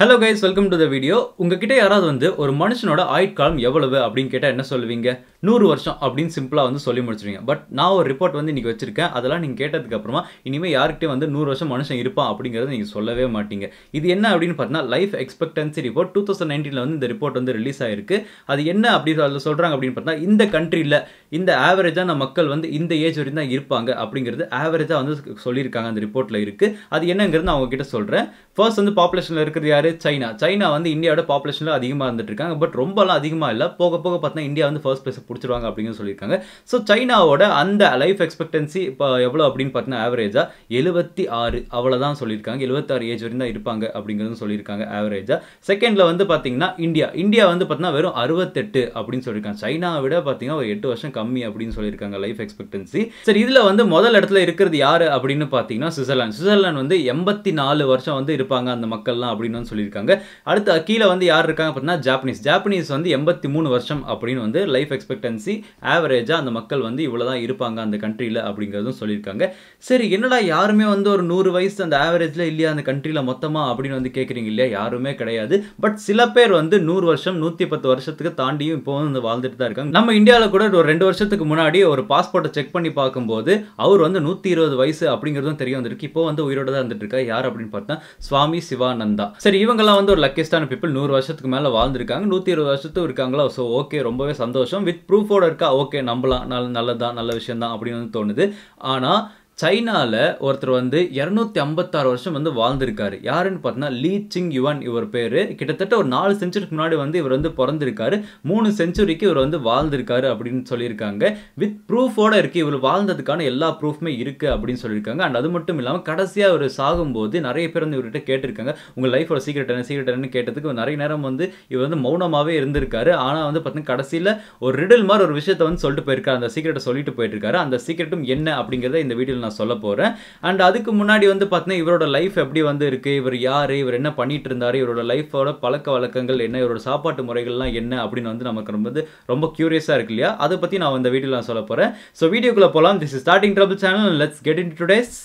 hello guys welcome to the video உங்ககிட்ட யாராவது வந்து ஒரு மனுஷனோட ஆயுட்காலம் எவ்வளவு அப்படின்னு கேட்டால் என்ன சொல்லுவீங்க நூறு வருஷம் அப்படின்னு சிம்பிளாக வந்து சொல்லி முடிச்சிருங்க பட் நான் ஒரு ரிப்போர்ட் வந்து இன்றைக்கி வச்சிருக்கேன் அதெல்லாம் நீங்கள் கேட்டதுக்கப்புறமா இனிமேல் யார்கிட்டே வந்து நூறு வருஷம் மனுஷன் இருப்பான் அப்படிங்கிறத நீங்கள் சொல்லவே மாட்டீங்க இது என்ன அப்படின்னு பார்த்தீங்கன்னா life expectancy report two thousand நைன்டீனில் வந்து இந்த ரிப்போர்ட் வந்து ரிலீஸ் ஆயிருக்கு அது என்ன அப்படி சொல்கிறாங்க அப்படின்னு பார்த்தா இந்த கண்ட்ரியில் இந்த ஆவரேஜான மக்கள் வந்து இந்த ஏஜ் வரைக்கும் தான் இருப்பாங்க அப்படிங்கிறது ஆவரேஜாக வந்து சொல்லியிருக்காங்க அந்த ரிப்போர்ட்டில் இருக்குது அது என்னங்கிறது நான் அவங்ககிட்ட சொல்கிறேன் ஃபர்ஸ்ட் வந்து பாப்புலேஷனில் இருக்கிறது யார் சைனா சைனா வந்து இந்தியாவோட பாப்புலேஷனில் அதிகமாக இருந்துட்டு இருக்காங்க பட் ரொம்பலாம் அதிகமாக இல்லை போக போக பார்த்தா இந்தியா வந்து ஃபர்ஸ்ட் பிளேஸ் பிடிச்சிருவாங்க அப்படின்னு சொல்லியிருக்காங்க ஸோ சைனாவோட அந்த லைஃப் எக்ஸ்பெக்டன்சி இப்போ எவ்வளோ அப்படின்னு பார்த்தீங்கன்னா ஆவரேஜாக எழுபத்தி ஆறு அவ்வளோதான் சொல்லியிருக்காங்க எழுபத்தாறு ஏஜ் வரையும் தான் இருப்பாங்க அப்படிங்கிறதும் சொல்லியிருக்காங்க ஆவரேஜாக செகண்டில் வந்து பார்த்தீங்கன்னா இந்தியா இந்தியா வந்து பார்த்தீங்கன்னா வெறும் அறுபத்தெட்டு அப்படின்னு சொல்லியிருக்காங்க சைனா விட பார்த்தீங்கன்னா ஒரு எட்டு வருஷம் கம்மி அப்படின்னு சொல்லியிருக்காங்க லைஃப் எக்ஸ்பெக்டன்சி சரி இதில் வந்து முதல் இடத்துல இருக்கிறது யார் அப்படின்னு பார்த்தீங்கன்னா சுவிட்சர்லாந்து சுவிட்சர்லாந்து வந்து எண்பத்தி நாலு வருஷம் வந்து இருப்பாங்க அந்த மக்கள்லாம் அப்படின்னு சொல்லியிருக்காங்க அடுத்து கீழே வந்து யார் இருக்காங்க பார்த்தீங்கன்னா ஜாப்பனீஸ் ஜாப்பனீஸ் வந்து எண்பத்தி மூணு வருஷம் அப்படின்னு வந்து லைஃப் எக்ஸ்பெக்ட் எக்ஸ்பெக்டன்சி ஆவரேஜாக அந்த மக்கள் வந்து இவ்வளோ தான் இருப்பாங்க அந்த கண்ட்ரியில் அப்படிங்கிறதும் சொல்லியிருக்காங்க சரி என்னடா யாருமே வந்து ஒரு நூறு வயசு அந்த ஆவரேஜில் இல்லையா அந்த கண்ட்ரியில் மொத்தமாக அப்படின்னு வந்து கேட்குறீங்க இல்லையா யாருமே கிடையாது பட் சில பேர் வந்து நூறு வருஷம் நூற்றி பத்து வருஷத்துக்கு தாண்டியும் இப்போ வந்து வாழ்ந்துட்டு தான் இருக்காங்க நம்ம இந்தியாவில் கூட ஒரு ரெண்டு வருஷத்துக்கு முன்னாடி ஒரு பாஸ்போர்ட்டை செக் பண்ணி பார்க்கும்போது அவர் வந்து நூற்றி இருபது வயசு அப்படிங்கிறதும் தெரிய வந்திருக்கு இப்போ வந்து உயிரோட தான் இருந்துட்டு யார் அப்படின்னு பார்த்தா சுவாமி சிவானந்தா சரி இவங்கெல்லாம் வந்து ஒரு லக்கிஸ்டான பீப்புள் நூறு வருஷத்துக்கு மேலே வாழ்ந்துருக்காங்க நூற்றி இருபது வருஷத்துக்கு இருக்காங்களா ஸோ ஓகே ரொம்பவே சந்தோஷம் வித் ப்ரூஃபோடு இருக்கா ஓகே நம்பலாம் நல்ல நல்லதான் நல்ல விஷயம்தான் அப்படின்னு வந்து தோணுது ஆனால் சைனாவில் ஒருத்தர் வந்து இரநூத்தி ஐம்பத்தாறு வருஷம் வந்து வாழ்ந்திருக்காரு யாருன்னு பார்த்தீங்கன்னா லீ சிங் யுவான் இவர் பேர் கிட்டத்தட்ட ஒரு நாலு செஞ்சுரிக்கு முன்னாடி வந்து இவர் வந்து பிறந்திருக்காரு மூணு செஞ்சுரிக்கு இவர் வந்து வாழ்ந்திருக்காரு அப்படின்னு சொல்லியிருக்காங்க வித் ப்ரூஃபோட இருக்குது இவர் வாழ்ந்ததுக்கான எல்லா ப்ரூஃபுமே இருக்குது அப்படின்னு சொல்லியிருக்காங்க அண்ட் அது மட்டும் இல்லாமல் கடைசியாக இவர் சாகும்போது நிறைய பேர் வந்து இவர்கிட்ட கேட்டிருக்காங்க உங்கள் லைஃபோட சீக்ரெட் என்ன சீக்ரெட் என்னன்னு கேட்டதுக்கு நிறைய நேரம் வந்து இவர் வந்து மௌனமாகவே இருந்திருக்காரு ஆனால் வந்து பார்த்தீங்கன்னா கடைசியில் ஒரு ரிடல் மாதிரி ஒரு விஷயத்தை வந்து சொல்லிட்டு போயிருக்காரு அந்த சீக்கிரட்டை சொல்லிட்டு போயிட்டு இருக்காரு அந்த சீக்கிரட்டும் என்ன அப்படிங்கிறத இந்த வீடியோவில் நான் சொல்ல போகிறேன் அண்ட் அதுக்கு முன்னாடி வந்து பார்த்தீங்கன்னா இவரோட லைஃப் எப்படி வந்து இருக்குது இவர் யார் இவர் என்ன பண்ணிட்டு இருந்தார் இவரோட லைஃபோட பழக்க வழக்கங்கள் என்ன இவரோட சாப்பாட்டு முறைகள்லாம் என்ன அப்படின்னு வந்து நமக்கு ரொம்ப ரொம்ப க்யூரியஸாக இருக்கு இல்லையா அதை பற்றி நான் இந்த வீடியோவில் நான் சொல்ல போகிறேன் ஸோ வீடியோக்குள்ளே போகலாம் this is starting trouble channel let's get in today's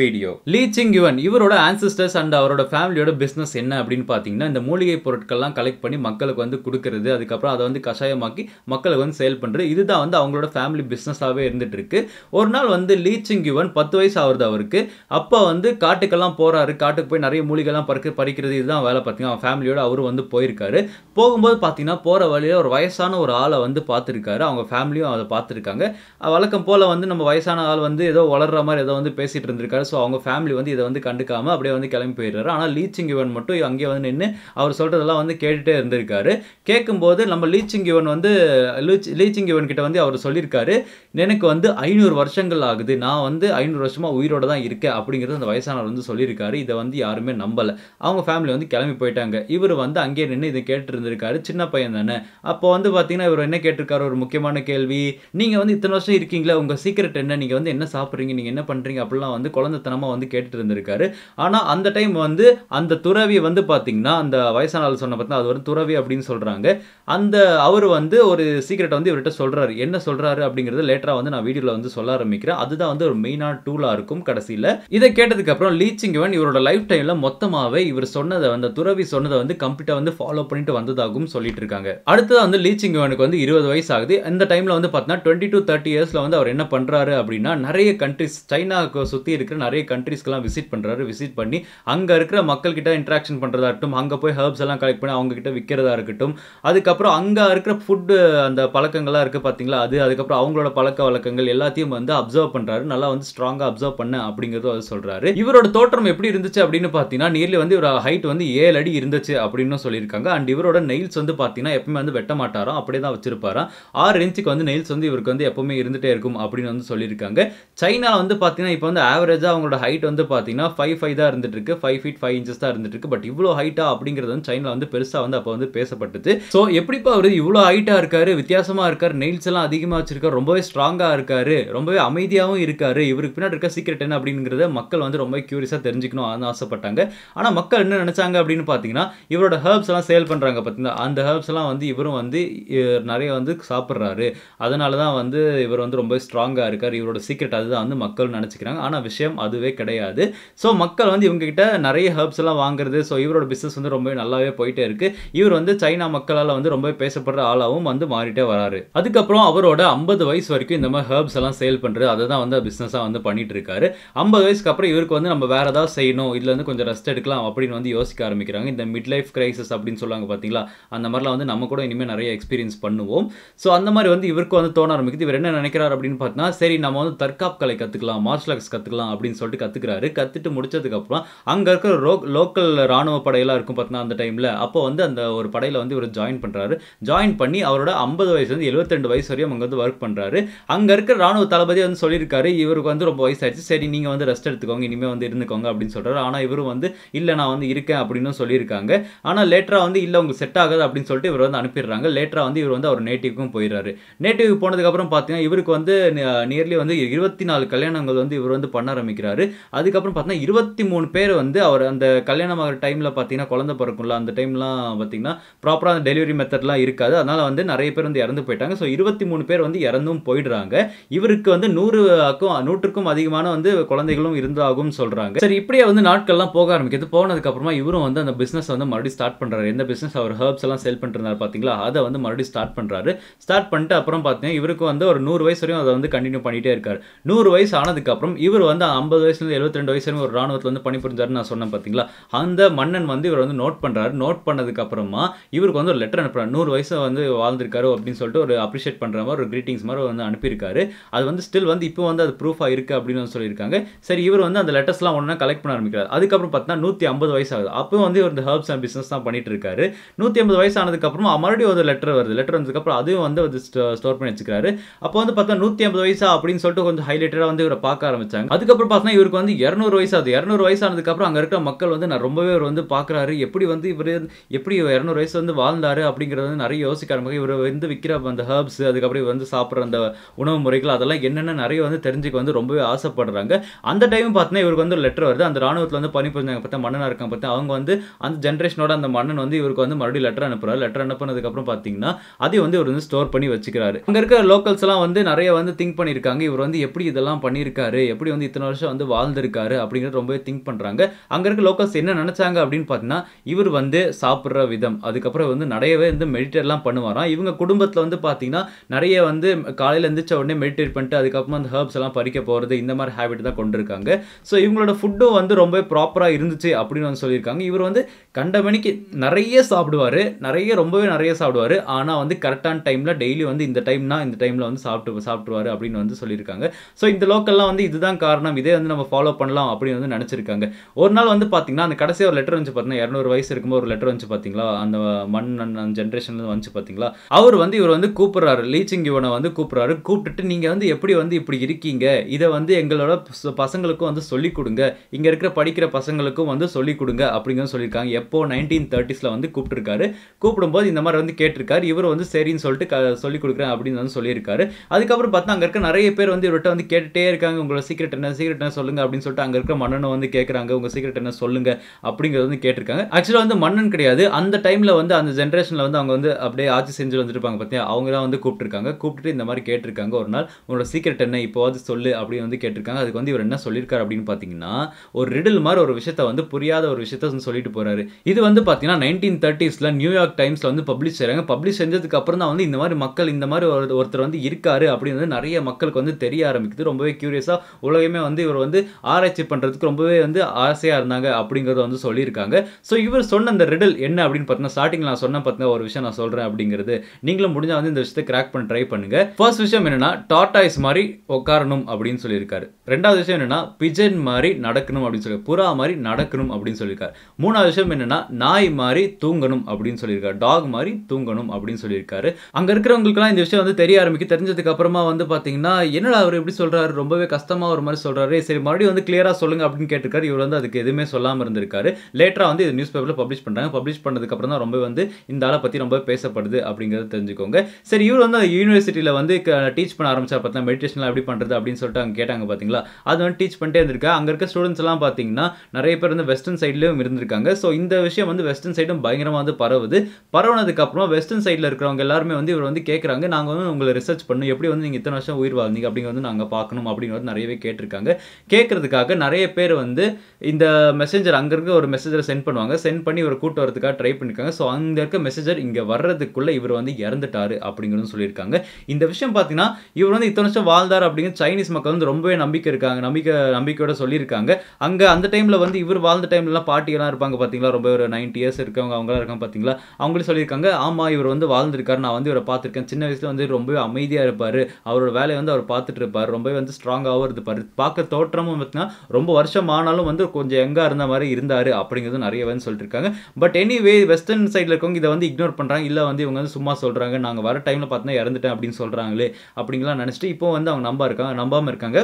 video Li Ching Yuen இவரோட ஆன்சிஸ்டர்ஸ் அண்ட் அவரோட ஃபேமிலியோட பிஸ்னஸ் என்ன அப்படின்னு பார்த்தீங்கன்னா இந்த மூலிகை பொருட்கள்லாம் கலெக்ட் பண்ணி மக்களுக்கு வந்து கொடுக்கறது அதுக்கப்புறம் அதை வந்து கஷாயமாக்கி மக்களுக்கு வந்து சேல் பண்ணுறது இதுதான் வந்து அவங்களோட ஃபேமிலி பிஸ்னஸாகவே இருந்துட்டு இருக்கு ஒரு நாள் வந்து லீச்சிங் யுவன் பத்து வயசு ஆகுது அவருக்கு அப்போ வந்து காட்டுக்கெல்லாம் போகிறாரு காட்டுக்கு போய் நிறைய மூலிகைலாம் பறக்க பறிக்கிறது இதுதான் வேலை பார்த்தீங்கன்னா அவன் ஃபேமிலியோட அவரும் வந்து போயிருக்காரு போகும்போது பார்த்தீங்கன்னா போகிற வழியில் ஒரு வயசான ஒரு ஆளை வந்து பார்த்துருக்காரு அவங்க ஃபேமிலியும் அதை பார்த்துருக்காங்க வழக்கம் போல் வந்து நம்ம வயசான ஆள் வந்து ஏதோ வளர்கிற மாதிரி ஏதோ வந்து பேசிகிட்டு இருந்திருக்காரு ஸோ அவங்க ஃபேமிலி வந்து இதை வந்து கண்டுக்காமல் அப்படியே வந்து கிளம்பி போயிடுறாரு ஆனால் லீச்சிங் இவன் மட்டும் அங்கேயே வந்து நின்று அவர் சொல்கிறதெல்லாம் வந்து கேட்டுகிட்டே இருந்திருக்காரு கேட்கும்போது நம்ம லீச்சிங் இவன் வந்து லீச் லீச்சிங் இவன் கிட்ட வந்து அவர் சொல்லியிருக்காரு எனக்கு வந்து ஐநூறு வருஷங்கள் ஆகுது நான் வந்து ஐநூறு வருஷமாக உயிரோட தான் இருக்கேன் அப்படிங்கிறது அந்த வயசானவர் வந்து சொல்லியிருக்காரு இதை வந்து யாருமே நம்பலை அவங்க ஃபேமிலி வந்து கிளம்பி போயிட்டாங்க இவர் வந்து அங்கேயே நின்று இதை கேட்டு இருந்திருக்காரு சின்ன பையன் தானே அப்போ வந்து பார்த்தீங்கன்னா இவர் என்ன கேட்டிருக்காரு ஒரு முக்கியமான கேள்வி நீங்கள் வந்து இத்தனை வருஷம் இருக்கீங்களா உங்கள் சீக்கிரம் என்ன நீங்கள் வந்து என்ன சாப்பிட்றீங்க நீங்கள் என்ன பண்ணுறீங்க அப்படிலாம் வந்து குழந்தை குழந்தைத்தனமாக வந்து கேட்டுட்டு இருந்திருக்காரு ஆனால் அந்த டைம் வந்து அந்த துறவி வந்து பார்த்தீங்கன்னா அந்த வயசான ஆள் சொன்ன பார்த்தா அது வந்து துறவி அப்படின்னு சொல்கிறாங்க அந்த அவர் வந்து ஒரு சீக்கிரட்டை வந்து இவர்கிட்ட சொல்கிறாரு என்ன சொல்கிறாரு அப்படிங்கிறத லேட்டராக வந்து நான் வீடியோவில் வந்து சொல்ல ஆரம்பிக்கிறேன் அதுதான் வந்து ஒரு மெயினான டூலாக இருக்கும் கடைசியில் இதை கேட்டதுக்கப்புறம் லீச்சிங்கவன் இவரோட லைஃப் டைமில் மொத்தமாகவே இவர் சொன்னதை வந்து துறவி சொன்னதை வந்து கம்ப்ளீட்டாக வந்து ஃபாலோ பண்ணிட்டு வந்ததாகவும் சொல்லிட்டு இருக்காங்க அடுத்ததான் வந்து லீச்சிங்கவனுக்கு வந்து இருபது வயசு ஆகுது இந்த டைமில் வந்து பார்த்தீங்கன்னா டுவெண்ட்டி டூ தேர்ட்டி இயர்ஸில் வந்து அவர் என்ன பண்ணுறாரு அப்படின்னா நிறைய கண்ட்ரிஸ் சைனாவுக்கு சுற்றி இருக்கிற நிறைய கண்ட்ரீஸ்க்கெலாம் விசிட் பண்ணுறாரு விசிட் பண்ணி அங்கே இருக்கிற மக்கள்கிட்ட இன்ட்ராக்ஷன் பண்ணுறதா இருக்கட்டும் அங்கே போய் ஹர்ப்ஸ் எல்லாம் கலெக்ட் பண்ணி அவங்கக்கிட்ட விற்கிறதா இருக்கட்டும் அதுக்கப்புறம் அங்கே இருக்கிற ஃபுட்டு அந்த பழக்கங்கள்லாம் இருக்குது பார்த்தீங்களா அது அதுக்கப்புறம் அவங்களோட பழக்க வழக்கங்கள் எல்லாத்தையும் வந்து அப்சர்வ் பண்ணுறாரு நல்லா வந்து ஸ்ட்ராங்காக அப்சர்வ் பண்ண அப்படிங்கிறது அவர் சொல்கிறாரு இவரோட தோற்றம் எப்படி இருந்துச்சு அப்படின்னு பார்த்தீங்கன்னா நியர்லி வந்து இவரோட ஹைட் வந்து ஏழு அடி இருந்துச்சு அப்படின்னு சொல்லியிருக்காங்க அண்ட் இவரோட நெயில்ஸ் வந்து பார்த்தீங்கன்னா எப்பவுமே வந்து வெட்ட மாட்டாராம் அப்படியே தான் வச்சிருப்பாராம் ஆறு இன்ச்சுக்கு வந்து நெயில்ஸ் வந்து இவருக்கு வந்து எப்பவுமே இருந்துகிட்டே இருக்கும் அப்படின்னு வந்து சொல்லியிருக்காங்க சைனா வந்து பார்த்தீங்கன்னா இப்போ வந்து ஆவரேஜாக அவங்களோட ஹைட் வந்து பார்த்தீங்கன்னா ஃபைவ் ஃபைவ் தான் இருந்துட்டு ஃபைவ் ஃபீட் ஃபைவ் இன்ச்சஸ் தான் இருந்துட்டு பட் இவ்வளோ ஹைட்டா அப்படிங்கிறது வந்து சைனில் வந்து பெருசாக வந்து அப்போ வந்து பேசப்பட்டது ஸோ எப்படிப்பா அவர் இவ்வளோ ஹைட்டாக இருக்காரு வித்தியாசமாக இருக்காரு நெயில்ஸ் எல்லாம் அதிகமாக வச்சிருக்காரு ரொம்பவே ஸ்ட்ராங்காக இருக்காரு ரொம்பவே அமைதியாகவும் இருக்காரு இவருக்கு பின்னாடி இருக்க சீக்ரெட் என்ன அப்படிங்கிறத மக்கள் வந்து ரொம்ப கியூரியஸாக தெரிஞ்சுக்கணும் ஆசைப்பட்டாங்க ஆனால் மக்கள் என்ன நினச்சாங்க அப்படின்னு பார்த்தீங்கன்னா இவரோட ஹர்ப்ஸ் எல்லாம் சேல் பண்ணுறாங்க பார்த்தீங்கன்னா அந்த ஹர்ப்ஸ் எல்லாம் வந்து இவரும் வந்து நிறைய வந்து சாப்பிட்றாரு அதனால தான் வந்து இவர் வந்து ரொம்ப ஸ்ட்ராங்காக இருக்கார் இவரோட சீக்ரெட் அதுதான் வந்து மக்கள் நினச்சிக்கிறாங்க ஆனால் விஷயம் அதுவே கிடையாது ஸோ மக்கள் வந்து இவங்ககிட்ட நிறைய ஹெர்ப்ஸ் எல்லாம் வாங்குறது ஸோ இவரோட பிஸ்னஸ் வந்து ரொம்பவே நல்லாவே போயிட்டே இருக்கு இவர் வந்து சைனா மக்களால் வந்து ரொம்பவே பேசப்படுற ஆளாகவும் வந்து மாறிட்டே வராரு அதுக்கப்புறம் அவரோட ஐம்பது வயசு வரைக்கும் இந்த மாதிரி ஹெர்ப்ஸ் எல்லாம் சேல் பண்ணுறது அதை தான் வந்து பிஸ்னஸாக வந்து பண்ணிட்டு இருக்காரு ஐம்பது வயசுக்கு அப்புறம் இவருக்கு வந்து நம்ம வேற ஏதாவது செய்யணும் இதில் வந்து கொஞ்சம் ரெஸ்ட் எடுக்கலாம் அப்படின்னு வந்து யோசிக்க ஆரம்பிக்கிறாங்க இந்த மிட் லைஃப் கிரைசஸ் அப்படின்னு சொல்லுவாங்க பார்த்தீங்களா அந்த மாதிரிலாம் வந்து நம்ம கூட இனிமேல் நிறைய எக்ஸ்பீரியன்ஸ் பண்ணுவோம் ஸோ அந்த மாதிரி வந்து இவருக்கு வந்து தோண ஆரம்பிக்குது இவர் என்ன நினைக்கிறார் அப்படின்னு பார்த்தீங்கன்னா சரி நம்ம வந்து தற்காப்பு கலை கற்றுக்கலாம் மார்ஷல் ஆர்ட்ஸ் கற்றுக்கலாம் அப்படின்னு அப்படின்னு சொல்லிட்டு கற்றுக்கிறாரு கற்றுட்டு முடிச்சதுக்கப்புறம் அங்கே இருக்கிற ரோ லோக்கல் ராணுவ படையெல்லாம் இருக்கும் பார்த்தீங்கன்னா அந்த டைமில் அப்போ வந்து அந்த ஒரு படையில் வந்து இவர் ஜாயின் பண்ணுறாரு ஜாயின் பண்ணி அவரோட ஐம்பது வயசு வந்து எழுபத்திரெண்டு வயசு வரையும் அங்கே வந்து ஒர்க் பண்ணுறாரு அங்கே இருக்கிற ராணுவ தளபதி வந்து சொல்லியிருக்காரு இவருக்கு வந்து ரொம்ப வயசாயிடுச்சு சரி நீங்கள் வந்து ரெஸ்ட் எடுத்துக்கோங்க இனிமேல் வந்து இருந்துக்கோங்க அப்படின்னு சொல்கிறாரு ஆனால் இவரும் வந்து இல்லை நான் வந்து இருக்கேன் அப்படின்னு சொல்லியிருக்காங்க ஆனால் லேட்டராக வந்து இல்லை உங்களுக்கு செட் ஆகாது அப்படின்னு சொல்லிட்டு இவர் வந்து அனுப்பிடுறாங்க லேட்டராக வந்து இவர் வந்து அவர் நேட்டிவ்க்கும் போயிடுறாரு நேட்டிவ் போனதுக்கப்புறம் பார்த்தீங்கன்னா இவருக்கு வந்து நியர்லி வந்து இருபத்தி நாலு கல்யாணங்கள் வந்து இவர் வந்து பண்ண ஆரம்பிக்கிறாரு அதுக்கப்புறம் பார்த்தீங்கன்னா இருபத்தி மூணு பேர் வந்து அவர் அந்த கல்யாணம் ஆகிற டைமில் பார்த்தீங்கன்னா குழந்தை பிறக்கும்ல அந்த டைம்லாம் பார்த்தீங்கன்னா ப்ராப்பராக அந்த டெலிவரி மெத்தட்லாம் இருக்காது அதனால் வந்து நிறைய பேர் வந்து இறந்து போயிட்டாங்க ஸோ இருபத்தி மூணு பேர் வந்து இறந்தும் போயிடுறாங்க இவருக்கு வந்து நூறுக்கும் நூற்றுக்கும் அதிகமான வந்து குழந்தைகளும் இருந்தாகும் சொல்கிறாங்க சரி இப்படியே வந்து நாட்கள்லாம் போக ஆரம்பிக்கிறது போனதுக்கப்புறமா இவரும் வந்து அந்த பிஸ்னஸ் வந்து மறுபடியும் ஸ்டார்ட் பண்ணுறாரு எந்த பிஸ்னஸ் அவர் ஹர்ப்ஸ் எல்லாம் செல் பண்ணுறாரு பார்த்தீங்களா அதை வந்து மறுபடியும் ஸ்டார்ட் பண்ணுறாரு ஸ்டார்ட் பண்ணிட்டு அப்புறம் பார்த்தீங்கன்னா இவருக்கு வந்து ஒரு நூறு வயசு வரையும் அதை வந்து கண்டினியூ பண்ணிகிட்டே இருக்கார் நூறு வயசு ஆனதுக்கப்புறம் இவர் வந்து ஐம்பது வயசுலேருந்து எழுபத்தி ரெண்டு வயசு ஒரு ராணுவத்தில் வந்து பணிபுரிஞ்சாருன்னு நான் சொன்னேன் பார்த்தீங்களா அந்த மன்னன் வந்து இவர் வந்து நோட் பண்ணுறாரு நோட் பண்ணதுக்கப்புறமா இவருக்கு வந்து ஒரு லெட்டர் அனுப்புறாரு நூறு வயசு வந்து வாழ்ந்திருக்காரு அப்படின்னு சொல்லிட்டு ஒரு அப்ரிஷியேட் பண்ணுற மாதிரி ஒரு கிரீட்டிங்ஸ் மாதிரி வந்து அனுப்பியிருக்காரு அது வந்து ஸ்டில் வந்து இப்போ வந்து அது ப்ரூஃபாக இருக்குது அப்படின்னு வந்து சொல்லியிருக்காங்க சரி இவர் வந்து அந்த லெட்டர்ஸ்லாம் ஒன்றா கலெக்ட் பண்ண ஆரம்பிக்கிறார் அதுக்கப்புறம் பார்த்தா நூற்றி ஐம்பது வயசு ஆகுது அப்போ வந்து இவர் இந்த ஹர்ப்ஸ் அண்ட் பிஸ்னஸ் தான் பண்ணிட்டு இருக்காரு நூற்றி ஐம்பது வயசு ஆனதுக்கப்புறம் மறுபடியும் ஒரு லெட்டர் வருது லெட்டர் வந்ததுக்கப்புறம் அதுவும் வந்து அது ஸ்டோர் பண்ணி வச்சுக்கிறாரு அப்போ வந்து பார்த்தா நூற்றி ஐம்பது வயசா அப்படின்னு சொல்லிட்டு கொஞ்சம் ஹைலைட்டடாக வந்து இவரை பார்க்க ஆரம்பிச்சாங்க அதுக்கப்புறம் பார்த்தீங்கன்னா இவருக்கு வந்து இரநூறு வயசாகுது இரநூறு வயசானதுக்கப்புறம் அங்கே இருக்கிற மக்கள் வந்து நான் ரொம்பவே அவர் வந்து பார்க்குறாரு எப்படி வந்து இவர் எப்படி இரநூறு வயசு வந்து வாழ்ந்தார் அப்படிங்கிறது வந்து நிறைய யோசிக்க ஆரம்பிக்க இவர் வந்து விற்கிற அந்த ஹர்ப்ஸ் அதுக்கப்புறம் வந்து சாப்பிட்ற அந்த உணவு முறைகள் அதெல்லாம் என்னென்ன நிறைய வந்து தெரிஞ்சுக்க வந்து ரொம்பவே ஆசைப்படுறாங்க அந்த டைம் பார்த்தீங்கன்னா இவருக்கு வந்து லெட்டர் வருது அந்த ராணுவத்தில் வந்து பணி புரிஞ்சாங்க பார்த்தா மன்னனாக இருக்காங்க பார்த்தா அவங்க வந்து அந்த ஜென்ரேஷனோட அந்த மன்னன் வந்து இவருக்கு வந்து மறுபடியும் லெட்டர் அனுப்புகிறார் லெட்டர் அனுப்புனதுக்கப்புறம் பார்த்தீங்கன்னா அதையும் வந்து இவர் வந்து ஸ்டோர் பண்ணி வச்சுக்கிறாரு அங்கே இருக்கிற லோக்கல்ஸ்லாம் வந்து நிறைய வந்து திங்க் பண்ணியிருக்காங்க இவர் வந்து எப்படி இதெல்லாம் பண்ணியிருக்காரு எப்படி வந்து இத்தனை வருஷம் வருஷம் வந்து வாழ்ந்திருக்காரு அப்படிங்கிறது ரொம்பவே திங்க் பண்ணுறாங்க அங்கே இருக்க லோக்கல்ஸ் என்ன நினச்சாங்க அப்படின்னு பார்த்தீங்கன்னா இவர் வந்து சாப்பிட்ற விதம் அதுக்கப்புறம் வந்து நிறையவே வந்து மெடிடேட்லாம் பண்ணுவாராம் இவங்க குடும்பத்தில் வந்து பார்த்தீங்கன்னா நிறைய வந்து காலையில் எழுந்திரிச்ச உடனே மெடிடேட் பண்ணிட்டு அதுக்கப்புறமா அந்த ஹர்ப்ஸ் எல்லாம் பறிக்க போகிறது இந்த மாதிரி ஹேபிட் தான் கொண்டிருக்காங்க ஸோ இவங்களோட ஃபுட்டும் வந்து ரொம்ப ப்ராப்பராக இருந்துச்சு அப்படின்னு வந்து சொல்லியிருக்காங்க இவர் வந்து கண்ட மணிக்கு நிறைய சாப்பிடுவார் நிறைய ரொம்பவே நிறைய சாப்பிடுவார் ஆனால் வந்து கரெக்டான டைமில் டெய்லி வந்து இந்த டைம்னா இந்த டைமில் வந்து சாப்பிட்டு சாப்பிடுவார் அப்படின்னு வந்து சொல்லியிருக்காங்க ஸோ இந்த லோக்கல்லாம் வந்து இதுதான் காரணம் இதே இதே வந்து நம்ம ஃபாலோ பண்ணலாம் அப்படின்னு வந்து நினச்சிருக்காங்க ஒரு நாள் வந்து பார்த்தீங்கன்னா அந்த கடைசியாக ஒரு லெட்டர் வந்து பார்த்தீங்கன்னா இரநூறு வயசு இருக்கும்போது ஒரு லெட்டர் வந்து பார்த்தீங்களா அந்த மண் அந்த ஜென்ரேஷன்லேருந்து வந்து பார்த்தீங்களா அவர் வந்து இவர் வந்து கூப்பிட்றாரு லீச்சிங் இவனை வந்து கூப்பிட்றாரு கூப்பிட்டுட்டு நீங்கள் வந்து எப்படி வந்து இப்படி இருக்கீங்க இதை வந்து எங்களோட பசங்களுக்கும் வந்து சொல்லிக் கொடுங்க இங்கே இருக்கிற படிக்கிற பசங்களுக்கும் வந்து சொல்லிக் கொடுங்க அப்படிங்கிறது சொல்லியிருக்காங்க எப்போ நைன்டீன் தேர்ட்டிஸில் வந்து கூப்பிட்டுருக்காரு கூப்பிடும்போது இந்த மாதிரி வந்து கேட்டிருக்காரு இவர் வந்து சரின்னு சொல்லிட்டு க சொல்லிக் கொடுக்குறேன் அப்படின்னு வந்து சொல்லியிருக்காரு அதுக்கப்புறம் பார்த்தா அங்கே இருக்க நிறைய பேர் வந்து இவர்கிட்ட வந்து கேட்டுகிட்டே இருக்காங்க உங்களோட சீக்கிரம் என்ன என்ன சொல்லுங்க அப்படின்னு சொல்லிட்டு அங்கே இருக்கிற மன்னனை வந்து கேட்குறாங்க உங்கள் சீக்ரெட் என்ன சொல்லுங்க அப்படிங்கிறது வந்து கேட்டிருக்காங்க ஆக்சுவலாக வந்து மன்னன் கிடையாது அந்த டைமில் வந்து அந்த ஜென்ரேஷனில் வந்து அவங்க வந்து அப்படியே ஆட்சி செஞ்சு வந்துருப்பாங்க பார்த்தியா அவங்க தான் வந்து கூப்பிட்டுருக்காங்க கூப்பிட்டு இந்த மாதிரி கேட்டிருக்காங்க ஒரு நாள் உங்களோட சீக்ரெட் என்ன இப்போவாது சொல்லு அப்படின்னு வந்து கேட்டிருக்காங்க அதுக்கு வந்து இவர் என்ன சொல்லியிருக்காரு அப்படின்னு பார்த்தீங்கன்னா ஒரு ரிடில் மாதிரி ஒரு விஷயத்த வந்து புரியாத ஒரு விஷயத்த வந்து சொல்லிட்டு போகிறாரு இது வந்து பார்த்தீங்கன்னா நைன்டீன் தேர்ட்டிஸில் நியூயார்க் டைம்ஸில் வந்து பப்ளிஷ் செய்கிறாங்க பப்ளிஷ் செஞ்சதுக்கு அப்புறம் தான் வந்து இந்த மாதிரி மக்கள் இந்த மாதிரி ஒரு ஒருத்தர் வந்து இருக்காரு அப்படின்னு வந்து நிறைய மக்களுக்கு வந்து தெரிய ஆரம்பிக்குது ரொம்பவே கியூரியஸாக உலகமே வந்து இவர் வந்து ஆராய்ச்சி பண்ணுறதுக்கு ரொம்பவே வந்து ஆசையாக இருந்தாங்க அப்படிங்கிறத வந்து சொல்லியிருக்காங்க ஸோ இவர் சொன்ன அந்த ரிடல் என்ன அப்படின்னு பார்த்தீங்கன்னா ஸ்டார்டிங் நான் சொன்ன பார்த்தீங்கன்னா ஒரு விஷயம் நான் சொல்கிறேன் அப்படிங்கிறது நீங்களும் முடிஞ்சால் வந்து இந்த விஷயத்தை கிராக் பண்ண ட்ரை பண்ணுங்க ஃபர்ஸ்ட் விஷயம் என்னன்னா டாட்டாய்ஸ் மாதிரி உட்காரணும் அப்படின்னு சொல்லியிருக்காரு ரெண்டாவது விஷயம் என்னென்னா பிஜன் மாதிரி நடக்கணும் அப்படின்னு சொல்லி புறா மாதிரி நடக்கணும் அப்படின்னு சொல்லியிருக்காரு மூணாவது விஷயம் என்னென்னா நாய் மாதிரி தூங்கணும் அப்படின்னு சொல்லியிருக்காரு டாக் மாதிரி தூங்கணும் அப்படின்னு சொல்லியிருக்காரு அங்கே இருக்கிறவங்களுக்குலாம் இந்த விஷயம் வந்து தெரிய ஆரம்பிக்க தெரிஞ்சதுக்கு அப்புறமா வந்து பார்த்தீங்கன்னா என்னடா அவர் எப்படி சொல்கிறாரு ரொம்பவே கஷ்டமாக ஒரு மாதிரி சொல்கிறாரு சரி சரி மறுபடியும் வந்து கிளியராக சொல்லுங்கள் அப்படின்னு கேட்டிருக்காரு இவர் வந்து அதுக்கு எதுவுமே சொல்லாமல் இருந்திருக்காரு லேட்டராக வந்து இது நியூஸ் பேப்பரில் பப்ளிஷ் பண்ணுறாங்க பப்ளிஷ் பண்ணதுக்கப்புறம் தான் ரொம்ப வந்து இந்த ஆளை பற்றி ரொம்ப பேசப்படுது அப்படிங்கிறத தெரிஞ்சுக்கோங்க சரி இவர் வந்து யூனிவர்சிட்டியில் வந்து டீச் பண்ண ஆரம்பிச்சார் பார்த்தீங்கன்னா மெடிடேஷன்லாம் எப்படி பண்ணுறது அப்படின்னு சொல்லிட்டு அங்கே கேட்டாங்க பார்த்தீங்களா அது வந்து டீச் பண்ணிட்டே இருந்திருக்கா அங்கே இருக்க ஸ்டூடெண்ட்ஸ்லாம் பார்த்தீங்கன்னா நிறைய பேர் வந்து வெஸ்டர்ன் சைட்லேயும் இருந்திருக்காங்க ஸோ இந்த விஷயம் வந்து வெஸ்டர்ன் சைடும் பயங்கரமாக வந்து பரவுது பரவுனதுக்கப்புறம் வெஸ்டர்ன் சைடில் இருக்கிறவங்க எல்லாருமே வந்து இவர் வந்து கேட்குறாங்க நாங்கள் வந்து உங்களை ரிசர்ச் பண்ணணும் எப்படி வந்து நீங்கள் இத்தனை வருஷம் உயிர் வாழ்ந்தீங்க அப்படிங்கிறது வந்து நாங்கள் பார்க்கணும் அப்படின்னு வந்து நிறையவே கேட்டிருக்காங்க கேட்குறதுக்காக நிறைய பேர் வந்து இந்த மெசேஞ்சர் அங்கேருந்து ஒரு மெசேஜரை சென்ட் பண்ணுவாங்க சென்ட் பண்ணி ஒரு கூட்டு வரதுக்காக ட்ரை பண்ணியிருக்காங்க ஸோ அங்கே இருக்க மெசேஜர் இங்கே வர்றதுக்குள்ளே இவர் வந்து இறந்துட்டாரு அப்படிங்கிறது சொல்லியிருக்காங்க இந்த விஷயம் பார்த்தீங்கன்னா இவர் வந்து இத்தனை வருஷம் வாழ்ந்தார் அப்படிங்கிற சைனீஸ் மக்கள் வந்து ரொம்பவே நம்பிக்கை இருக்காங்க நம்பிக்கை நம்பிக்கையோட சொல்லியிருக்காங்க அங்கே அந்த டைமில் வந்து இவர் வாழ்ந்த டைம்லலாம் பாட்டியெல்லாம் இருப்பாங்க பார்த்தீங்களா ரொம்ப ஒரு நைன்டி இயர்ஸ் இருக்கவங்க அவங்களாம் இருக்காங்க பார்த்தீங்களா அவங்களும் சொல்லியிருக்காங்க ஆமாம் இவர் வந்து வாழ்ந்திருக்காரு நான் வந்து இவரை பார்த்துருக்கேன் சின்ன வயசில் வந்து ரொம்பவே அமைதியாக இருப்பார் அவரோட வேலையை வந்து அவர் பார்த்துட்டு இருப்பார் ரொம்பவே வந்து ஸ்ட்ராங்காகவும் இருப்பார் பார்க்க தோற்றமும் பார்த்தீங்கன்னா ரொம்ப வருஷம் ஆனாலும் வந்து கொஞ்சம் எங்காக இருந்த மாதிரி இருந்தார் அப்படிங்கிறது நிறைய வந்து சொல்லியிருக்காங்க பட் எனிவே வெஸ்டர்ன் சைடில் இருக்கவங்க இதை வந்து இக்னோர் பண்ணுறாங்க இல்லை வந்து இவங்க வந்து சும்மா சொல்கிறாங்க நாங்கள் வர டைமில் பார்த்தீங்கன்னா இறந்துட்டேன் அப்படின்னு சொல்கிறாங்களே அப்படிங்கலாம் நினச்சிட்டு இப்போ வந்து அவங்க நம்ப இருக்காங்க நம்பாமல் இருக்காங்க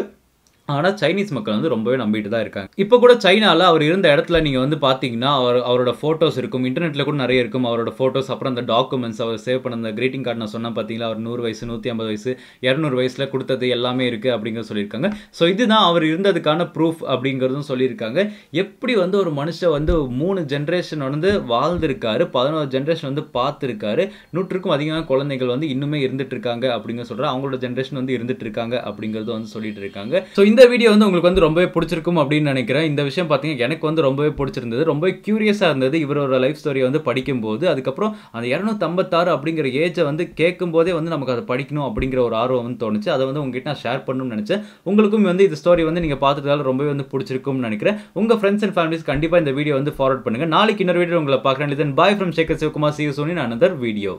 ஆனால் சைனீஸ் மக்கள் வந்து ரொம்பவே நம்பிட்டு தான் இருக்காங்க இப்போ கூட சைனாவில் அவர் இருந்த இடத்துல நீங்கள் வந்து பார்த்தீங்கன்னா அவர் அவரோட ஃபோட்டோஸ் இருக்கும் இன்டர்நெட்டில் கூட நிறைய இருக்கும் அவரோட ஃபோட்டோஸ் அப்புறம் அந்த டாக்குமெண்ட்ஸ் அவர் சேவ் பண்ண அந்த கிரீட்டிங் கார்டு நான் சொன்னால் பார்த்தீங்களா அவர் நூறு வயசு நூற்றி ஐம்பது வயசு இரநூறு வயசில் கொடுத்தது எல்லாமே இருக்குது அப்படிங்கிற சொல்லியிருக்காங்க ஸோ இதுதான் அவர் இருந்ததுக்கான ப்ரூஃப் அப்படிங்கிறதும் சொல்லியிருக்காங்க எப்படி வந்து ஒரு மனுஷன் வந்து மூணு ஜென்ரேஷன் வந்து வாழ்ந்திருக்காரு பதினோரு ஜென்ரேஷன் வந்து பார்த்துருக்காரு நூற்றுக்கும் அதிகமான குழந்தைகள் வந்து இன்னுமே இருந்துட்டு இருக்காங்க அப்படிங்கிற சொல்கிறாங்க அவங்களோட ஜென்ரேஷன் வந்து இருந்துட்டு இருக்காங்க அப்படிங்கிறது வந்து சொல்லிட்டு இருக்காங்க ஸோ இந்த இந்த வீடியோ வந்து உங்களுக்கு வந்து ரொம்பவே பிடிச்சிருக்கும் அப்படின்னு நினைக்கிறேன் இந்த விஷயம் பார்த்தீங்கன்னா எனக்கு வந்து ரொம்பவே பிடிச்சிருந்தது ரொம்ப கியூரியஸாக இருந்தது இவரோட லைஃப் ஸ்டோரியை வந்து படிக்கும்போது அதுக்கப்புறம் அந்த இரநூத்தம்பத்தாறு அப்படிங்கிற ஏஜை வந்து கேட்கும்போதே வந்து நமக்கு அதை படிக்கணும் அப்படிங்கிற ஒரு ஆர்வம் வந்து தோணுச்சு அதை வந்து உங்ககிட்ட நான் ஷேர் பண்ணணும்னு நினச்சேன் உங்களுக்கும் வந்து இந்த ஸ்டோரி வந்து நீங்கள் பார்த்துட்டதால ரொம்பவே வந்து பிடிச்சிருக்கும்னு நினைக்கிறேன் உங்கள் ஃப்ரெண்ட்ஸ் அண்ட் ஃபேமிலிஸ் கண்டிப்பாக இந்த வீடியோ வந்து ஃபார்வர்ட் பண்ணுங்கள் நாளைக்கு இன்னொரு வீடியோ உங்களை பார்க்குறேன் then bye from Sekar Sivakumar Sivasoni நான் அனதர் வீடியோ